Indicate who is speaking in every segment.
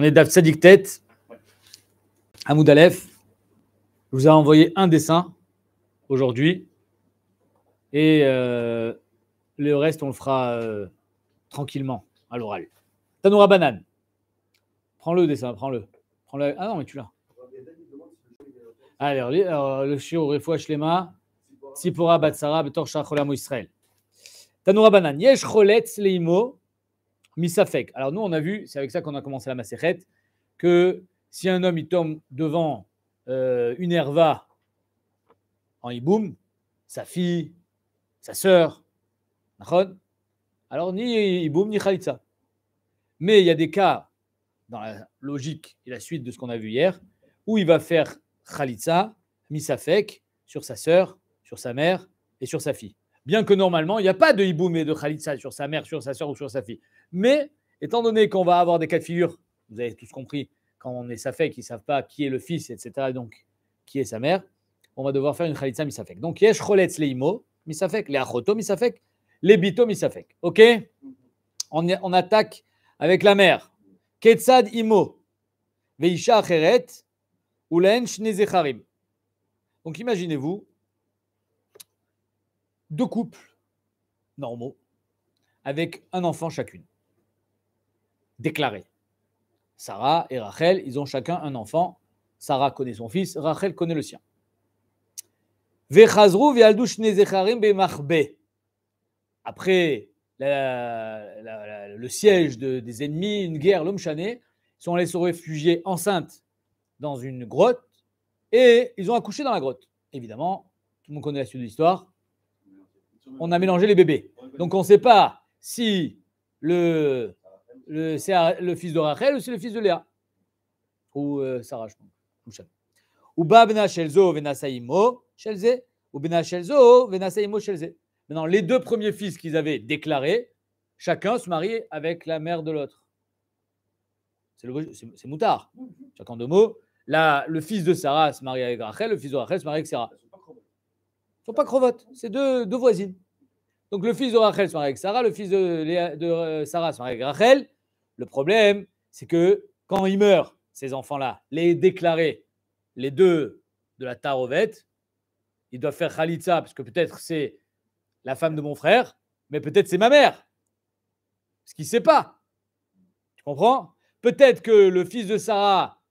Speaker 1: On est Daf Tet, Amoudalef, Aleph. Je vous ai envoyé un dessin aujourd'hui. Et euh, le reste, on le fera euh, tranquillement à l'oral. Tanoura Banane. Prends-le, dessin, prends-le. Ah non, mais tu l'as. Alors, alors, le chiot, Refoua Shlema, Sipora Batsara, Betor Shacholam Israël. Tanoura Banane. Yesh Cholet, Leimo. Misafek. Alors nous, on a vu, c'est avec ça qu'on a commencé la macérette, que si un homme il tombe devant euh, une herva en hiboum, sa fille, sa sœur, alors ni hiboum ni khalitza. Mais il y a des cas, dans la logique et la suite de ce qu'on a vu hier, où il va faire khalitza, misafek, sur sa sœur, sur sa mère et sur sa fille bien que normalement, il n'y a pas de hiboum et de khalitsa sur sa mère, sur sa soeur ou sur sa fille. Mais étant donné qu'on va avoir des cas de figure, vous avez tous compris, quand on est safek, ils ne savent pas qui est le fils, etc., donc qui est sa mère, on va devoir faire une khalitsa misafek. Donc, yesh choletz leimo misafek, les achoto misafek, les bito misafek. OK on, attaque avec la mère. Ketsad imo, veisha Donc, imaginez-vous, deux couples normaux avec un enfant chacune. Déclaré. Sarah et Rachel, ils ont chacun un enfant. Sarah connaît son fils, Rachel connaît le sien. Après le siège des ennemis, une guerre, l'homme chané, ils sont allés se réfugier enceintes dans une grotte et ils ont accouché dans la grotte. Évidemment, tout le monde connaît la suite de l'histoire on a mélangé les bébés. Donc on ne sait pas si le, c'est le fils de Rachel ou si le fils de Léa. Ou euh, Sarah, je pense. Ou Babna Shelzo Venasaimo Shelze. Ou Bena Shelzo Venasaimo Shelze. Maintenant, les deux premiers fils qu'ils avaient déclarés, chacun se mariait avec la mère de l'autre. C'est moutard. Chacun deux mots. le fils de Sarah se mariait avec Rachel, le fils de Rachel se mariait avec Sarah pas crevottes, c'est deux, voisines. Donc le fils de Rachel se avec Sarah, le fils de, euh, Sarah se avec Rachel. Le problème, c'est que quand ils meurent, ces enfants-là, les déclarés, les deux de la Tarovette, ils doivent faire Khalitza, parce que peut-être c'est la femme de mon frère, mais peut-être c'est ma mère. Ce qui ne sait pas. Tu comprends Peut-être que le fils de Sarah,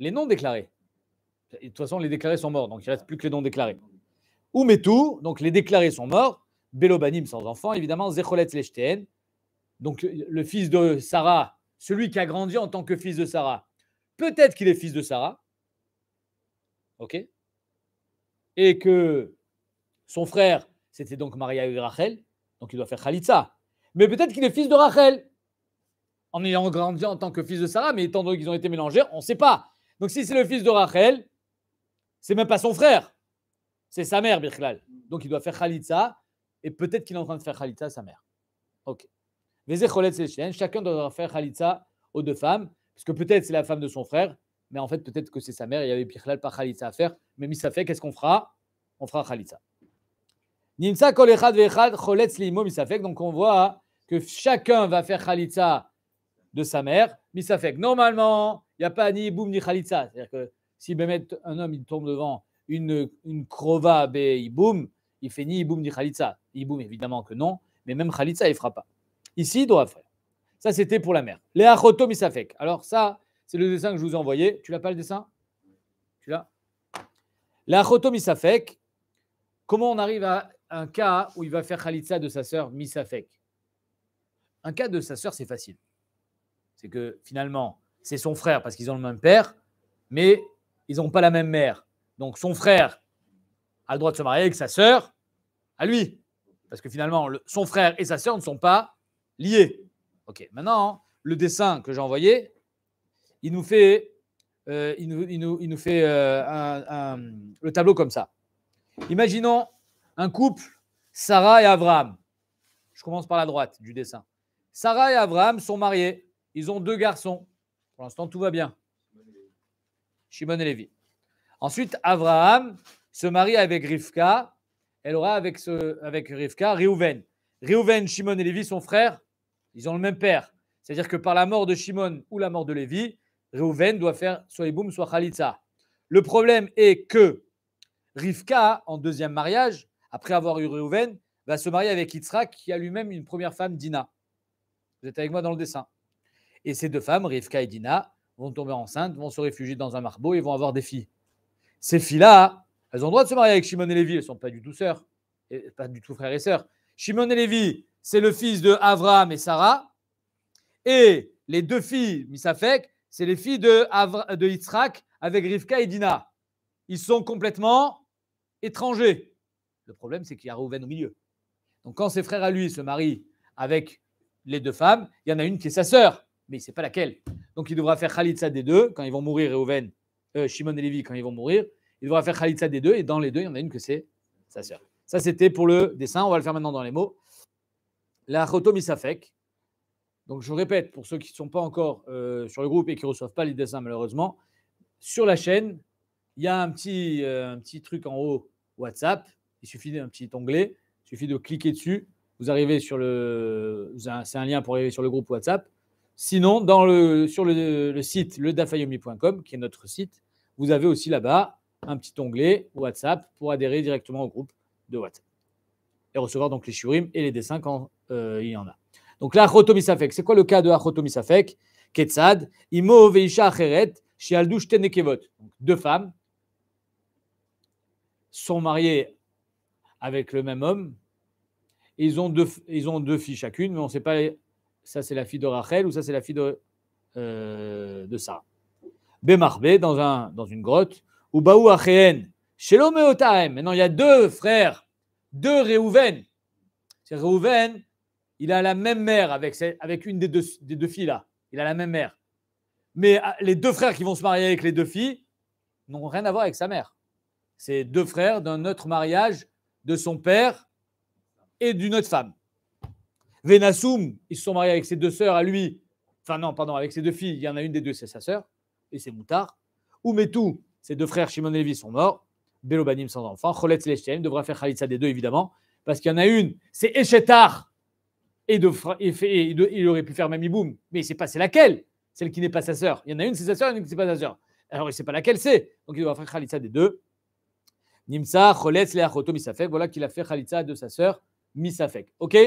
Speaker 1: les noms déclarés, de toute façon, les déclarés sont morts, donc il ne reste plus que les non déclarés. tout donc les déclarés sont morts. belobanim sans enfant, évidemment. Zecholet lechten donc le fils de Sarah, celui qui a grandi en tant que fils de Sarah. Peut-être qu'il est fils de Sarah. OK Et que son frère, c'était donc Maria et Rachel. Donc il doit faire Khalitsa. Mais peut-être qu'il est fils de Rachel. En ayant grandi en tant que fils de Sarah, mais étant donné qu'ils ont été mélangés, on ne sait pas. Donc si c'est le fils de Rachel, c'est même pas son frère. C'est sa mère, Birklal. Donc il doit faire Khalitza. Et peut-être qu'il est en train de faire Khalitza à sa mère. Ok. Chacun doit faire Khalitza aux deux femmes. Parce que peut-être c'est la femme de son frère. Mais en fait, peut-être que c'est sa mère. Il y avait Birklal par Khalitza à faire. Mais mis ça fait, qu'est-ce qu'on fera On fera Khalitza. Donc on voit que chacun va faire Khalitza de sa mère. Misafek. Normalement, il n'y a pas ni boum ni Khalitza. C'est-à-dire que si un homme, il tombe devant une, une il boum, il fait ni boum ni il boum, évidemment que non, mais même Khalitsa, il ne fera pas. Ici, il doit faire. Ça, c'était pour la mère. Les Khotom misafek. Alors, ça, c'est le dessin que je vous ai envoyé. Tu l'as pas le dessin Tu l'as Léa Khotom Misafek. Comment on arrive à un cas où il va faire Khalitsa de sa sœur Misafek Un cas de sa sœur, c'est facile. C'est que finalement, c'est son frère parce qu'ils ont le même père, mais ils n'ont pas la même mère. Donc son frère a le droit de se marier avec sa sœur, à lui. Parce que finalement, son frère et sa sœur ne sont pas liés. Ok, maintenant, hein, le dessin que j'ai envoyé, il nous fait, euh, il, il nous, fait euh, le tableau comme ça. Imaginons un couple, Sarah et Avram. Je commence par la droite du dessin. Sarah et Avram sont mariés. Ils ont deux garçons. Pour l'instant, tout va bien. Shimon et Lévi. Ensuite, Abraham se marie avec Rivka. Elle aura avec, ce, avec Rivka Réhouven. Réhouven, Shimon et Lévi sont frères. Ils ont le même père. C'est-à-dire que par la mort de Shimon ou la mort de Lévi, Réhouven doit faire soit Iboum, soit Khalitza. Le problème est que Rivka, en deuxième mariage, après avoir eu Réhouven, va se marier avec Yitzhak, qui a lui-même une première femme, Dina. Vous êtes avec moi dans le dessin. Et ces deux femmes, Rivka et Dina, vont tomber enceintes, vont se réfugier dans un marbeau et vont avoir des filles. Ces filles-là, elles ont le droit de se marier avec Shimon et Lévi, elles ne sont pas du tout sœurs, et pas du tout frères et sœurs. Shimon et Lévi, c'est le fils de Avraham et Sarah, et les deux filles, Misafek, c'est les filles de, Avra, de Yitzhak avec Rivka et Dina. Ils sont complètement étrangers. Le problème, c'est qu'il y a Rouven au milieu. Donc quand ses frères à lui se marient avec les deux femmes, il y en a une qui est sa sœur mais il sait pas laquelle. Donc il devra faire Khalitsa des deux quand ils vont mourir, Et euh, Shimon et Lévi quand ils vont mourir. Il devra faire Khalitsa des deux et dans les deux, il y en a une que c'est sa sœur. Ça, c'était pour le dessin. On va le faire maintenant dans les mots. La rotomisafek. Donc je répète, pour ceux qui ne sont pas encore euh, sur le groupe et qui ne reçoivent pas les dessins malheureusement, sur la chaîne, il y a un petit, euh, un petit truc en haut WhatsApp. Il suffit d'un petit onglet. Il suffit de cliquer dessus. Vous arrivez sur le. C'est un lien pour arriver sur le groupe WhatsApp. Sinon, dans le, sur le, le site ledafayomi.com, qui est notre site, vous avez aussi là-bas un petit onglet WhatsApp pour adhérer directement au groupe de WhatsApp et recevoir donc les shurim et les dessins quand euh, il y en a. Donc là, Misafek, c'est quoi le cas de Rotomisafek Ketsad, Imo Veisha Acheret, Tenekevot. Deux femmes sont mariées avec le même homme. Ils ont deux, ils ont deux filles chacune, mais on ne sait pas ça c'est la fille de Rachel ou ça c'est la fille de, euh, de Sarah. Bemarbe, dans, un, dans une grotte, ou Baou Achéen, Shelom Maintenant, il y a deux frères, deux Réhouven. C'est Réhouven, il a la même mère avec, avec une des deux, des deux filles là. Il a la même mère. Mais ah, les deux frères qui vont se marier avec les deux filles n'ont rien à voir avec sa mère. C'est deux frères d'un autre mariage de son père et d'une autre femme. Venasum, ils se sont mariés avec ses deux sœurs à lui. Enfin, non, pardon, avec ses deux filles. Il y en a une des deux, c'est sa sœur. Et c'est Moutard. Oumetou, ses deux frères, Shimon et Lévi, sont morts. Belobanim, sans enfant. Cholet Seleshtem devra faire Khalitsa des deux, évidemment. Parce qu'il y en a une, c'est Echetar. Et, il aurait pu faire Mamiboum. Mais il pas c'est laquelle Celle qui n'est pas sa sœur. Il y en a une, c'est sa sœur, et une qui n'est pas sa sœur. Alors, il ne sait pas laquelle c'est. Donc, il doit faire des deux. Nimsa, Cholet, Misafek. Voilà qu'il a fait Khalitsa de sa sœur, Misafek. OK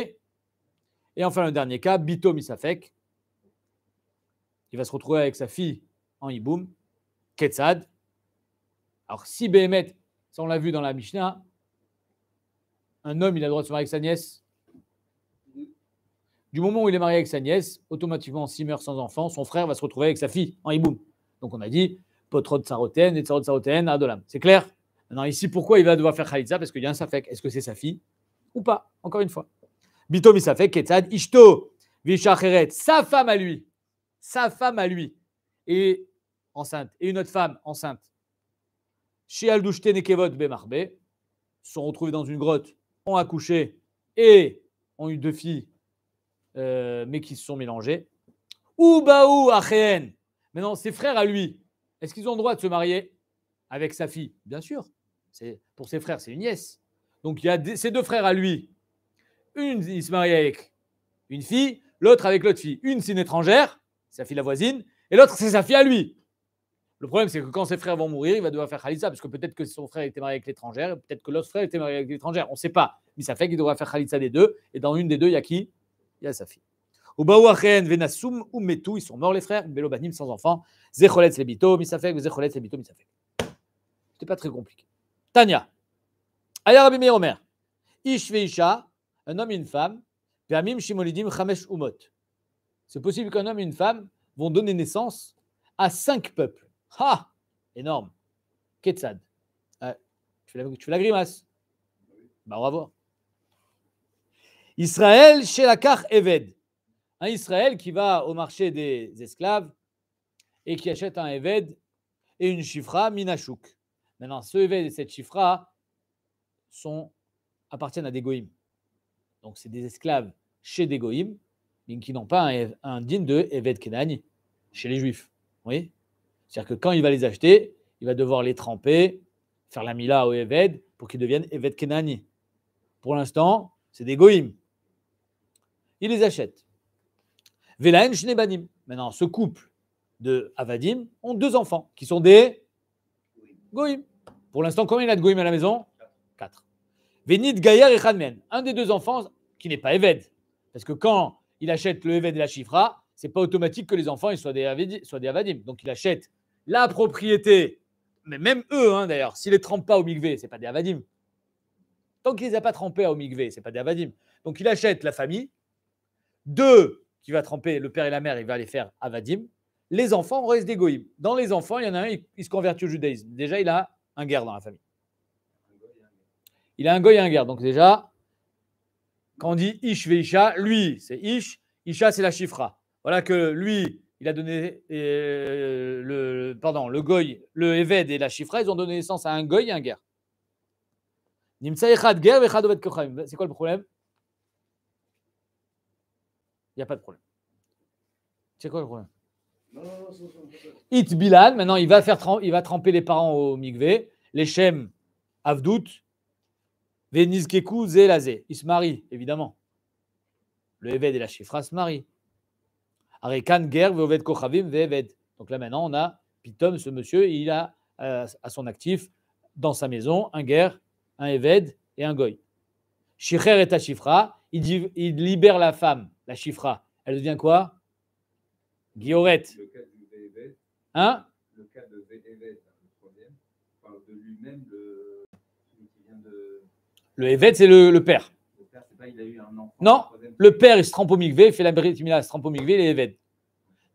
Speaker 1: et enfin, le dernier cas, Bito Misafek. Il va se retrouver avec sa fille en Iboum, Ketsad. Alors, si Béhémet, ça on l'a vu dans la Mishnah, un homme, il a le droit de se marier avec sa nièce. Du moment où il est marié avec sa nièce, automatiquement, s'il meurt sans enfant, son frère va se retrouver avec sa fille en Iboum. Donc, on a dit Potrod Saroten et sa Saroten Adolam. C'est clair Maintenant, ici, pourquoi il va devoir faire Khalidza Parce qu'il y a un Safek. Est-ce que c'est sa fille ou pas Encore une fois. Bito Ishto, Vishacheret, sa femme à lui, sa femme à lui, et enceinte, et une autre femme enceinte. Chez sont retrouvés dans une grotte, ont accouché et ont eu deux filles, euh, mais qui se sont mélangées. ubaou acheen. maintenant ses frères à lui, est-ce qu'ils ont le droit de se marier avec sa fille Bien sûr, c'est pour ses frères, c'est une nièce. Donc il y a ses deux frères à lui une, il se marie avec une fille, l'autre avec l'autre fille. Une, c'est une étrangère, sa fille la voisine, et l'autre, c'est sa fille à lui. Le problème, c'est que quand ses frères vont mourir, il va devoir faire Khalitsa, parce que peut-être que son frère était marié avec l'étrangère, peut-être que l'autre frère était marié avec l'étrangère, on ne sait pas. Mais ça fait qu'il devra faire Khalitsa des deux, et dans une des deux, il y a qui Il y a sa fille. ils sont morts les frères, Belobanim sans enfant, Zecholet Lebito, Lebito, C'était pas très compliqué. Tania, Aya Rabbi Omer, un homme et une femme, Shimolidim C'est possible qu'un homme et une femme vont donner naissance à cinq peuples. Ha Énorme. Ketzad. Euh, tu, fais la, tu, fais grimace. Bravo. Israël Eved. Un Israël qui va au marché des esclaves et qui achète un Eved et une Chifra minachouk. Maintenant, ce Eved et cette Chifra appartiennent à des goïms donc c'est des esclaves chez des goïms, mais qui n'ont pas un, un de Eved Kenani, chez les juifs. Oui, C'est-à-dire que quand il va les acheter, il va devoir les tremper, faire la mila au Eved pour qu'ils deviennent Eved Kenani. Pour l'instant, c'est des goïms. Il les achète. Velaen Shnebanim. Maintenant, ce couple de Avadim ont deux enfants qui sont des goïms. Pour l'instant, combien il a de goïms à la maison Quatre. Vénit Gaïa et Khanmen, un des deux enfants qui n'est pas Eved. Parce que quand il achète le Eved et la Chifra, c'est pas automatique que les enfants ils soient, des Avadim. Donc il achète la propriété, mais même eux hein, d'ailleurs, s'ils les trempent pas au ce c'est pas des Avadim. Tant qu'il les a pas trempés au ce c'est pas des Avadim. Donc il achète la famille, deux qui va tremper, le père et la mère, il va les faire Avadim. Les enfants restent des goïms. Dans les enfants, il y en a un, qui se convertit au judaïsme. Déjà, il a un guerre dans la famille il a un goy et un guerre. Donc déjà, quand on dit Ish Veisha, lui, c'est Ish, Isha, c'est la chifra. Voilà que lui, il a donné euh, le, pardon, le goy, le Eved et la chifra, ils ont donné naissance à un goy et un guerre. C'est quoi le problème Il n'y a pas de problème. C'est quoi le problème It Bilan, maintenant il va, faire, il va tremper les parents au Migvé, les chem Avdout, Venizkeku zelazé. Il se marie, évidemment. Le Eved et la Chifra se marient. Arekan ger veoved kochavim v'eved Donc là maintenant, on a Pitom, ce monsieur, il a euh, à son actif dans sa maison un guerre, un Eved et un Goy. Shicher et Tachifra, il, il libère la femme, la Chifra. Elle devient quoi Guillorette. Le cas du Hein Le cas de c'est le problème, parle de lui-même le Eved c'est le, père. Le père, c'est pas, il a eu un enfant. Non, le père, il se trempe au il fait la bérite il se trempe au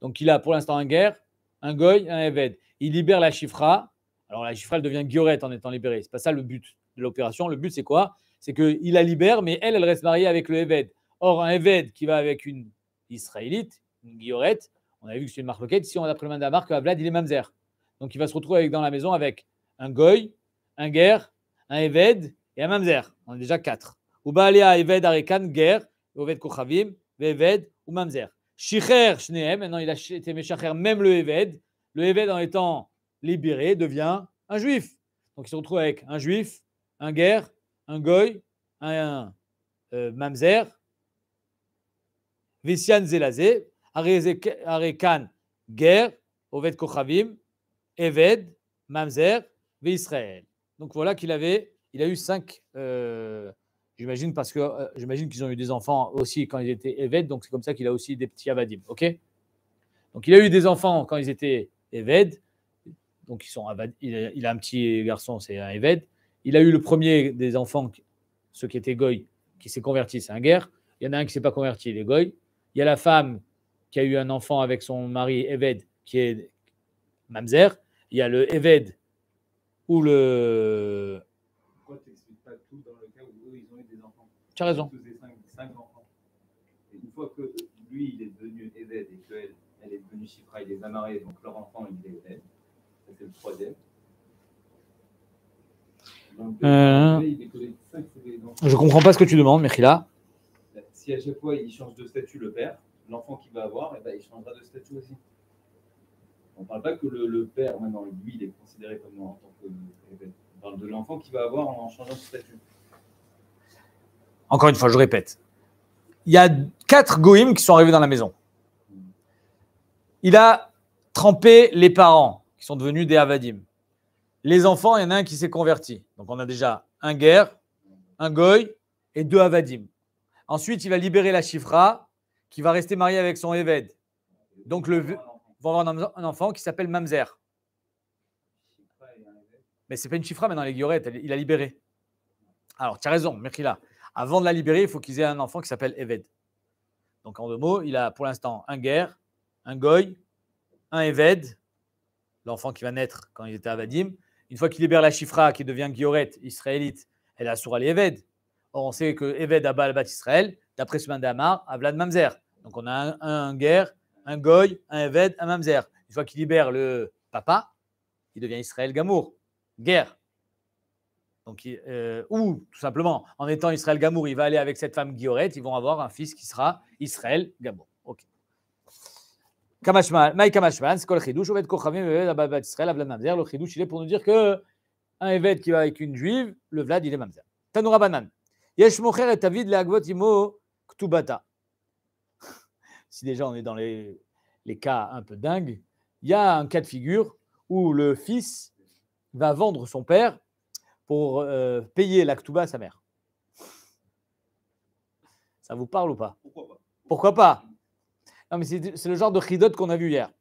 Speaker 1: Donc il a pour l'instant un guerre, un goy, un Eved. Il libère la chifra. Alors la chifra, elle devient guillorette en étant libérée. C'est pas ça le but de l'opération. Le but, c'est quoi C'est qu'il la libère, mais elle, elle reste mariée avec le Eved. Or, un Eved qui va avec une israélite, une guillorette, on a vu que c'est une marque si on a pris le à marque, Vlad, il est mamzer. Donc, il va se retrouver avec, dans la maison avec un goy, un guerre, un Eved et à Mamzer. On est déjà quatre. Ubalia, Eved, Arekan, Ger, Oved, Kochavim, veved ou Mamzer. Shicher, Shneem, maintenant il a été Meshacher, même le Eved. Le Eved, en étant libéré, devient un juif. Donc il se retrouve avec un juif, un Ger, un goy, un, euh, mamzer, Vissian Zelazé, Arekan, guerre, Oved Kochavim, Eved, Mamzer, Israël. Donc voilà qu'il avait il a eu cinq, euh, j'imagine, parce que euh, j'imagine qu'ils ont eu des enfants aussi quand ils étaient évêques, donc c'est comme ça qu'il a aussi des petits avadim. Ok Donc il a eu des enfants quand ils étaient évêques, donc ils sont il, a, un petit garçon, c'est un évêque. Il a eu le premier des enfants, ceux qui étaient goy, qui s'est converti, c'est un guerre. Il y en a un qui ne s'est pas converti, il est goy. Il y a la femme qui a eu un enfant avec son mari Eved, qui est mamzer. Il y a le Eved ou le raison. Une fois que lui, il est devenu Eved et qu'elle, elle est devenue Chifra, il les a donc leur enfant, il est Eved. C'est le troisième. euh... euh. Je comprends pas ce que tu demandes, Mechila. Si à chaque fois il change de statut le père, l'enfant qu'il va avoir, eh ben, il changera de statut aussi. On ne parle pas que le, le, père, maintenant, lui, il est considéré comme en tant que. On parle de l'enfant qu'il va avoir en changeant de statut. Encore une fois, je répète. Il y a quatre goïms qui sont arrivés dans la maison. Il a trempé les parents qui sont devenus des avadim. Les enfants, il y en a un qui s'est converti. Donc on a déjà un guerre, un goï, et deux avadim. Ensuite, il va libérer la Chifra qui va rester mariée avec son Eved. Donc le va avoir un enfant qui s'appelle Mamzer. Mais c'est pas une Chifra maintenant, les guillorettes, il a libéré. Alors, tu as raison, Merkila. Avant de la libérer, il faut qu'ils aient un enfant qui s'appelle Eved. Donc en deux mots, il a pour l'instant un guerre, un goy, un Eved, l'enfant qui va naître quand il était à Vadim. Une fois qu'il libère la Chifra, qui devient Gioret, israélite, elle a sur l'Eved. Or, on sait que Eved a Israël, d'après ce Damar, à Vlad Mamzer. Donc on a un, un guerre, un goy, un Eved, un Mamzer. Une fois qu'il libère le papa, il devient Israël Gamour, guerre. Donc, euh, ou tout simplement, en étant Israël Gamour, il va aller avec cette femme Guillorette, ils vont avoir un fils qui sera Israël Gamour. Ok. c'est Le chidouche, il est pour nous dire que un évêque qui va avec une juive, le Vlad, il est mamzer. Tanoura banan. Yesh mocher et avid leagvot ktubata. Si déjà on est dans les, les cas un peu dingues, il y a un cas de figure où le fils va vendre son père pour euh, payer l'actuba à sa mère. Ça vous parle ou pas Pourquoi pas, Non, mais c'est le genre de chidot qu'on a vu hier.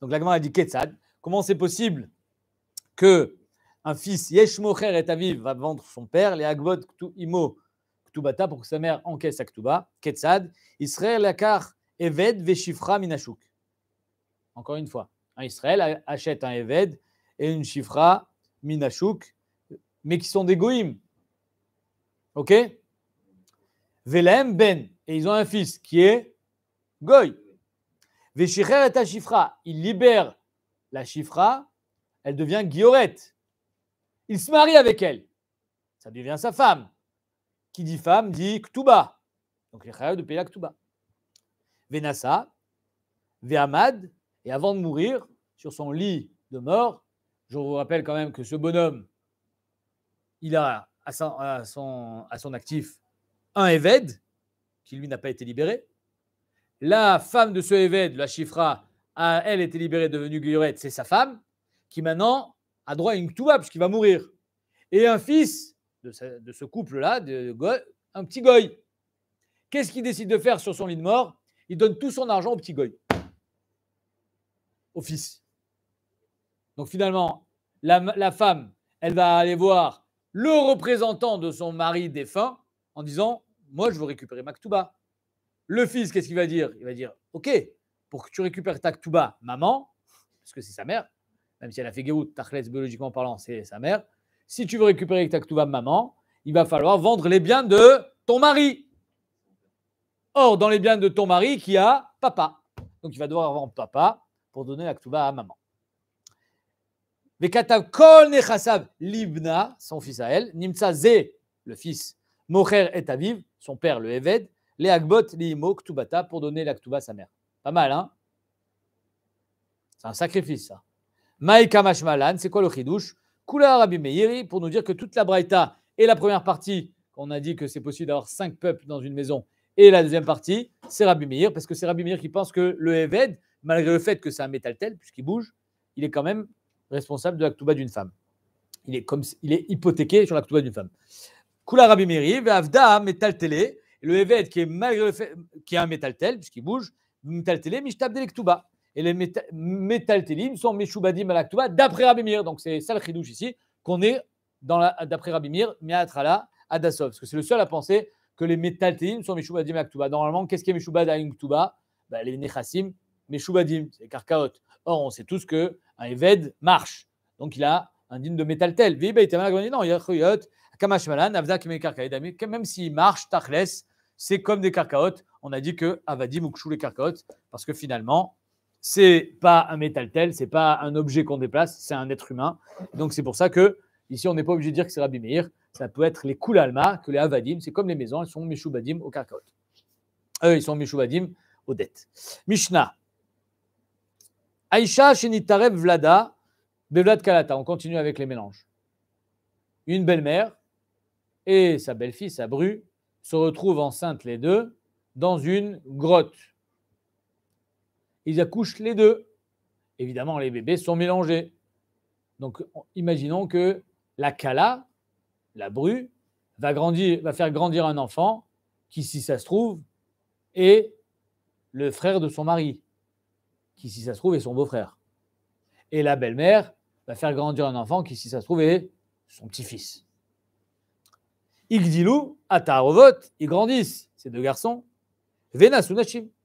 Speaker 1: Donc l'agman a dit Ketsad. Comment c'est possible que un fils Yesh et Aviv va vendre son père, les Agbot Ktu Imo Ktubata, pour que sa mère encaisse Aktuba Ketsad. Israël Akar Eved Veshifra Minashuk. Encore une fois, un Israël achète un Eved et une Shifra Minachouk, mais qui sont des Goïmes. Ok Velem Ben, et ils ont un fils qui est Goy. Veshicher et Chifra, il libère la Chifra, elle devient Guillorette. Il se marie avec elle. Ça devient sa femme. Qui dit femme dit ktouba. Donc il est de payer la Ktuba. Venasa, et avant de mourir, sur son lit de mort, je vous rappelle quand même que ce bonhomme, il a à son, actif un Eved, qui lui n'a pas été libéré. La femme de ce Eved, la Chifra, a elle été libérée, devenue Guyoret, c'est sa femme, qui maintenant a droit à une Ktouba, puisqu'il va mourir. Et un fils de ce, couple-là, un petit Goy. Qu'est-ce qu'il décide de faire sur son lit de mort Il donne tout son argent au petit Goy, au fils. Donc finalement, la, femme, elle va aller voir le représentant de son mari défunt en disant Moi, je veux récupérer ma Ktouba. Le fils, qu'est-ce qu'il va dire Il va dire Ok, pour que tu récupères ta Ktouba, maman, parce que c'est sa mère, même si elle a fait Géout, tachlès biologiquement parlant, c'est sa mère. Si tu veux récupérer ta Ktouba, maman, il va falloir vendre les biens de ton mari. Or, dans les biens de ton mari, qui a papa. Donc, il va devoir vendre papa pour donner la Ktouba à maman. Vekata kol libna, son fils à elle, nimsa zé le fils, moher et aviv, son père, le Eved, le agbot liimok ktubata, pour donner la à sa mère. Pas mal, hein C'est un sacrifice, ça. Maïka c'est quoi le chidouche Kula Rabbi pour nous dire que toute la braïta et la première partie, on a dit que c'est possible d'avoir cinq peuples dans une maison, et la deuxième partie, c'est Rabbi Meir, parce que c'est Rabbi Meir qui pense que le Eved, malgré le fait que c'est un métal tel, puisqu'il bouge, il est quand même responsable de l'actuba d'une femme. Il est, comme, il est hypothéqué sur l'actuba d'une femme. Kula Rabbi Meri, Avda, Metal Télé, le Evet qui est, malgré le fait, qui est un Metal Tel, puisqu'il bouge, Metal Télé, Mishtab de l'Aktuba. Et les Metal Télim sont Meshoubadim à l'actuba d'après Rabbi Donc c'est ça le chidouche ici, qu'on est d'après Rabbi Meir, Miatrala, Adasov. Parce que c'est le seul à penser que les Metal sont Meshubadim à Normalement, qu'est-ce qui est Meshubad à l'actuba ben, bah, Les Nechassim, Meshubadim, c'est Karkaot. Or, on sait tous que un Eved marche. Donc il a un digne de métal tel. Même s'il marche, Tachles, c'est comme des carcaotes. On a dit que Avadim ou les carcaotes, parce que finalement, c'est pas un métal tel, c'est pas un objet qu'on déplace, c'est un être humain. Donc c'est pour ça que ici, on n'est pas obligé de dire que c'est Rabbi Ça peut être les Kulalma, que les Avadim, c'est comme les maisons, elles sont Meshubadim aux carcaotes. Eux, ils sont Meshubadim aux dettes. Mishnah. Aïcha Vlada, Bevlad Kalata. On continue avec les mélanges. Une belle-mère et sa belle-fille, sa bru, se retrouvent enceintes les deux dans une grotte. Ils accouchent les deux. Évidemment, les bébés sont mélangés. Donc, imaginons que la Kala, la bru, va, grandir, va faire grandir un enfant qui, si ça se trouve, est le frère de son mari qui, si ça se trouve, est son beau-frère. Et la belle-mère va faire grandir un enfant qui, si ça se trouve, est son petit-fils. Igdilou, Atarovot, ils grandissent, ces deux garçons. Venas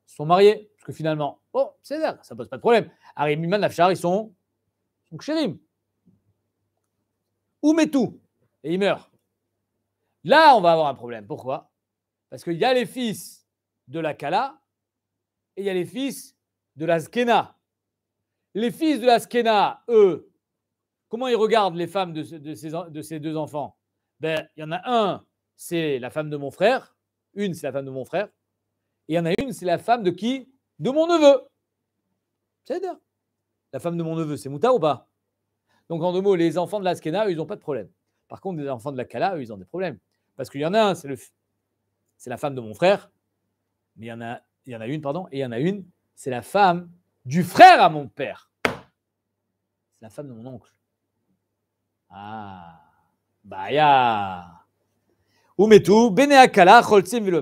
Speaker 1: sont mariés. Parce que finalement, oh, c'est ça, ça pose pas de problème. Arimiman, Nafchar, ils sont, sont chérim tout et il meurt. Là, on va avoir un problème. Pourquoi Parce qu'il y a les fils de la Kala et il y a les fils de la Skena, Les fils de la Skena, eux, comment ils regardent les femmes de, ces, deux enfants Ben, il y en a un, c'est la femme de mon frère. Une, c'est la femme de mon frère. Et il y en a une, c'est la femme de qui De mon neveu. C'est dire La femme de mon neveu, c'est Mouta ou pas Donc, en deux mots, les enfants de la Skena, ils n'ont pas de problème. Par contre, les enfants de la Kala, eux, ils ont des problèmes. Parce qu'il y en a un, c'est la femme de mon frère, mais il y en a, il y en a une, pardon, et il y en a une, c'est la femme du frère à mon père. C'est la femme de mon oncle. Ah, Baya. Umetu, Beneakala,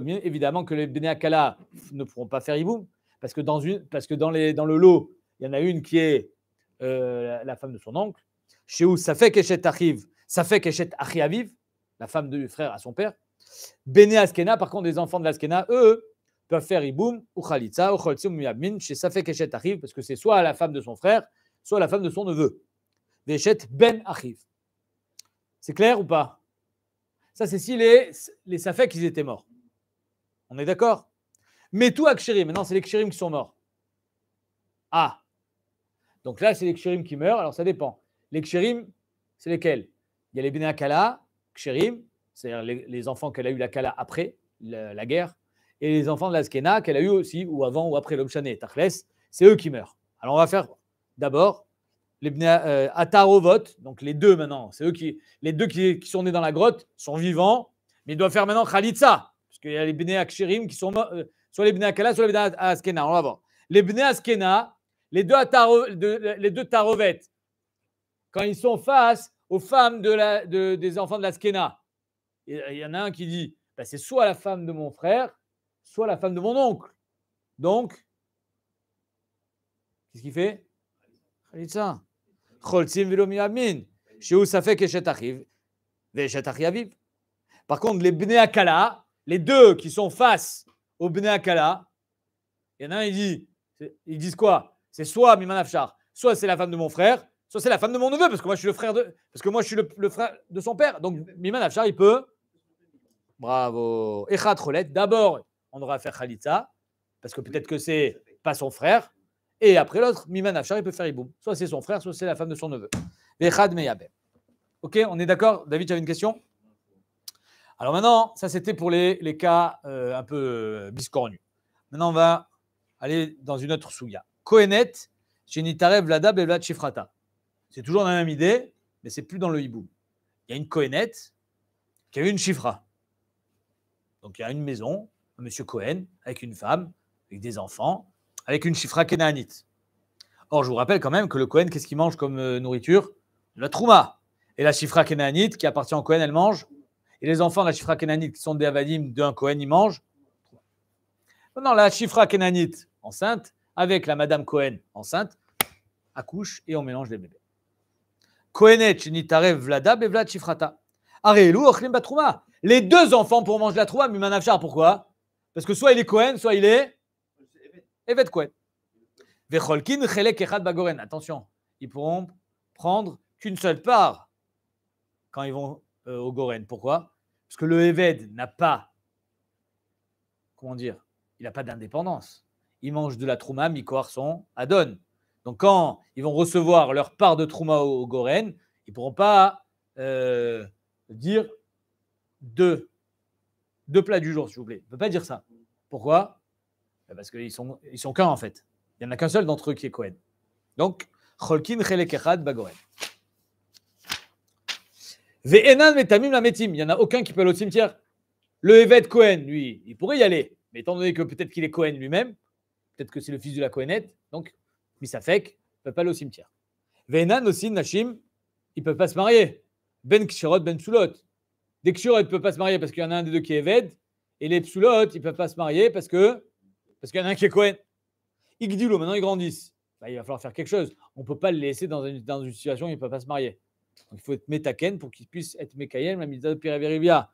Speaker 1: mieux Évidemment que les Beneakala ne pourront pas faire Iboum, parce que, dans, une, parce que dans, les, dans le lot, il y en a une qui est euh, la, femme de son oncle. Chez où ça fait Safek, arrive, ça fait la femme du frère à son père. Bene Askena, par contre, les enfants de l'Askena, eux, peuvent faire Iboum ou Khalitza ou chez Safek Echet parce que c'est soit la femme de son frère, soit la femme de son neveu. Véchet Ben Achiv. C'est clair ou pas Ça, c'est si les, les Safek, qu'ils étaient morts. On est d'accord Mais tout à non Maintenant, c'est les Kshirim qui sont morts. Ah Donc là, c'est les Kshirim qui meurent. Alors, ça dépend. Les Kshirim, c'est lesquels Il y a les Benakala, c'est-à-dire les, enfants qu'elle a eu la Kala après la guerre et les enfants de la Skena qu'elle a eu aussi, ou avant ou après l'Obshané, Tachles, c'est eux qui meurent. Alors on va faire d'abord les euh, Atarovot, donc les deux maintenant, c'est eux qui, les deux qui, sont nés dans la grotte, sont vivants, mais ils doivent faire maintenant Khalitsa, parce qu'il y a les Bnei Aksherim qui sont morts, euh, soit les Bnei Akala, soit les Bnei Askena, on va voir. Les Bnei Askena, les deux, ataro, les deux tarovette quand ils sont face aux femmes de la, des enfants de la Skena, il y en a un qui dit, bah, c'est soit la femme de mon frère, soit la femme de mon oncle. Donc, qu'est-ce qu'il fait Chez ça fait Par contre, les Bnei Akala, les deux qui sont face au Bnei Akala, il y en a un, il dit, ils disent quoi C'est soit Mimanafchar, soit c'est la femme de mon frère, soit c'est la femme de mon neveu, parce que moi je suis le frère de, parce que moi je suis le, frère de son père. Donc Mimanafchar, il peut. Bravo. echad d'abord, on à faire Khalitza, parce que peut-être que c'est pas son frère. Et après l'autre, Miman il peut faire Iboum. Soit c'est son frère, soit c'est la femme de son neveu. Ok, on est d'accord David, tu avais une question Alors maintenant, ça c'était pour les, cas euh, un peu euh, biscornus. Maintenant, on va aller dans une autre souya. Kohenet, Shenitarev, Vlada, Chifrata. C'est toujours la même idée, mais c'est plus dans le hibou Il y a une Kohenet qui a eu une Chifra. Donc il y a une maison monsieur Cohen, avec une femme, avec des enfants, avec une Chifra kénanite. Or, je vous rappelle quand même que le Cohen, qu'est-ce qu'il mange comme euh, nourriture la trouma. Et la Chifra kénanite, qui appartient au Cohen, elle mange. Et les enfants de la Chifra kénanite, qui sont des avadim d'un Cohen, ils mangent. Maintenant, la Chifra kénanite enceinte, avec la madame Cohen enceinte, accouche et on mélange les bébés. Kohenet, Nitarev, Vlada, Bevlad, Chifrata. Ochlim, Batrouma. Les deux enfants pour manger la trouma, mais pourquoi parce que soit il est Cohen, soit il est Evet Cohen. Vecholkin, Chelek, Bagoren. Attention, ils pourront prendre qu'une seule part quand ils vont euh, au Goren. Pourquoi Parce que le Eved n'a pas, comment dire, il n'a pas d'indépendance. Il mange de la Trouma, Mikoar son Adon. Donc quand ils vont recevoir leur part de Trouma au, Goren, ils ne pourront pas euh, dire deux deux plats du jour, s'il vous plaît. On ne peut pas dire ça. Pourquoi ben, Parce qu'ils sont, ils sont qu'un en fait. Il n'y en a qu'un seul d'entre eux qui est Cohen. Donc, Cholkin bagoren. metamim la metim. Il n'y en a aucun qui peut aller au cimetière. Le évêque Cohen, lui, il pourrait y aller. Mais étant donné que peut-être qu'il est Cohen lui-même, peut-être que c'est le fils de la Cohenette, donc Misafek ne peut pas aller au cimetière. Ve'enan aussi, Nashim, il ne peut pas se marier. Ben Kshirot, Ben sulot des elle ne pas se marier parce qu'il y en a un des deux qui est Ved, et les Psulot, ils ne peuvent pas se marier parce que parce qu'il y en a un qui est Cohen. Igdilo, maintenant ils grandissent. Bah, il va falloir faire quelque chose. On ne peut pas le laisser dans une, dans une situation où il ne peut pas se marier. il faut être Metaken pour qu'ils puissent être Mekayem, la Mitzvah de Piraverivia.